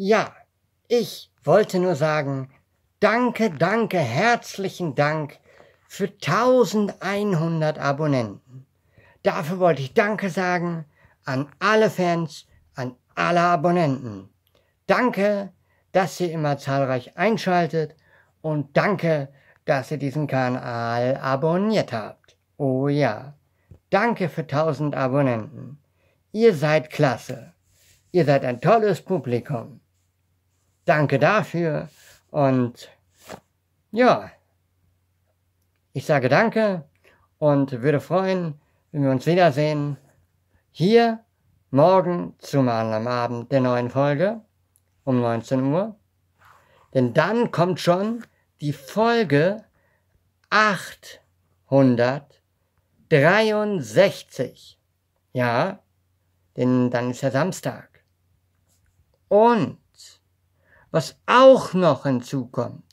Ja, ich wollte nur sagen, danke, danke, herzlichen Dank für 1100 Abonnenten. Dafür wollte ich Danke sagen an alle Fans, an alle Abonnenten. Danke, dass ihr immer zahlreich einschaltet und danke, dass ihr diesen Kanal abonniert habt. Oh ja, danke für 1000 Abonnenten. Ihr seid klasse. Ihr seid ein tolles Publikum danke dafür. Und ja, ich sage danke und würde freuen, wenn wir uns wiedersehen. Hier morgen zumal am Abend der neuen Folge um 19 Uhr. Denn dann kommt schon die Folge 863. Ja, denn dann ist ja Samstag. Und was auch noch hinzukommt.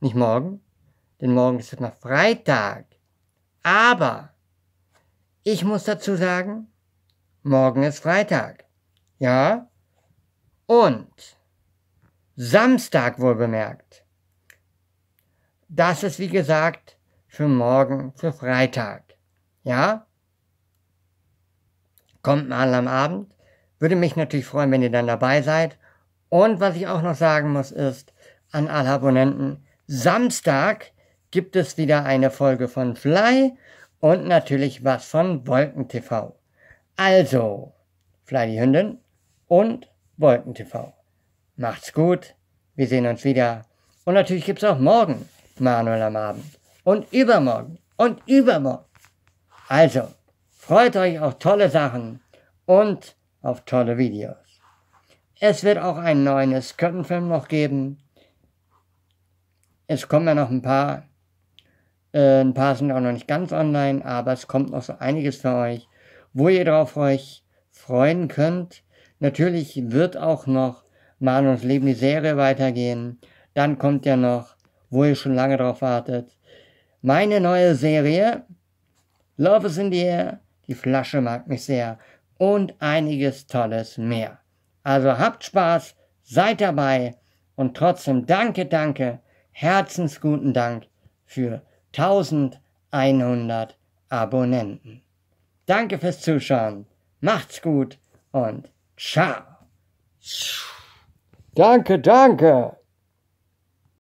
Nicht morgen, denn morgen ist es noch Freitag. Aber ich muss dazu sagen, morgen ist Freitag. Ja? Und Samstag wohl bemerkt. Das ist wie gesagt für morgen, für Freitag. Ja? Kommt mal am Abend. Würde mich natürlich freuen, wenn ihr dann dabei seid. Und was ich auch noch sagen muss, ist an alle Abonnenten, Samstag gibt es wieder eine Folge von Fly und natürlich was von Wolkentv. Also, Fly die Hündin und Wolkentv. Macht's gut, wir sehen uns wieder. Und natürlich gibt's auch morgen Manuel am Abend. Und übermorgen und übermorgen. Also, freut euch auf tolle Sachen und auf tolle Videos. Es wird auch einen neuen scott noch geben. Es kommen ja noch ein paar. Äh, ein paar sind auch noch nicht ganz online, aber es kommt noch so einiges für euch, wo ihr drauf euch freuen könnt. Natürlich wird auch noch Manus Leben die Serie weitergehen. Dann kommt ja noch, wo ihr schon lange drauf wartet, meine neue Serie Love is in the Air, die Flasche mag mich sehr und einiges Tolles mehr. Also habt Spaß, seid dabei und trotzdem danke, danke, herzensguten Dank für 1100 Abonnenten. Danke fürs Zuschauen, macht's gut und ciao. Danke, danke.